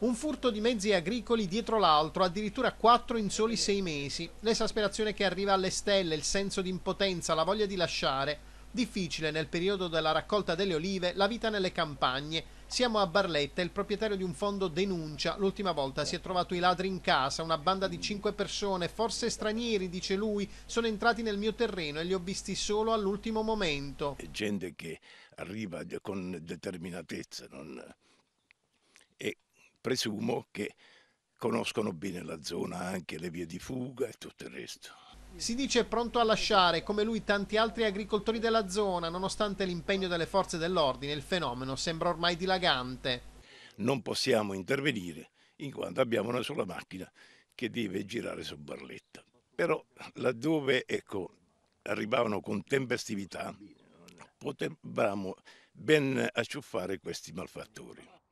Un furto di mezzi agricoli dietro l'altro, addirittura quattro in soli sei mesi. L'esasperazione che arriva alle stelle, il senso di impotenza, la voglia di lasciare. Difficile nel periodo della raccolta delle olive, la vita nelle campagne. Siamo a Barletta, il proprietario di un fondo denuncia. L'ultima volta si è trovato i ladri in casa, una banda di cinque persone, forse stranieri, dice lui, sono entrati nel mio terreno e li ho visti solo all'ultimo momento. È gente che arriva con determinatezza, non... E presumo che conoscono bene la zona, anche le vie di fuga e tutto il resto. Si dice pronto a lasciare, come lui tanti altri agricoltori della zona, nonostante l'impegno delle forze dell'ordine, il fenomeno sembra ormai dilagante. Non possiamo intervenire in quanto abbiamo una sola macchina che deve girare su Barletta. Però laddove ecco, arrivavano con tempestività potevamo ben acciuffare questi malfattori.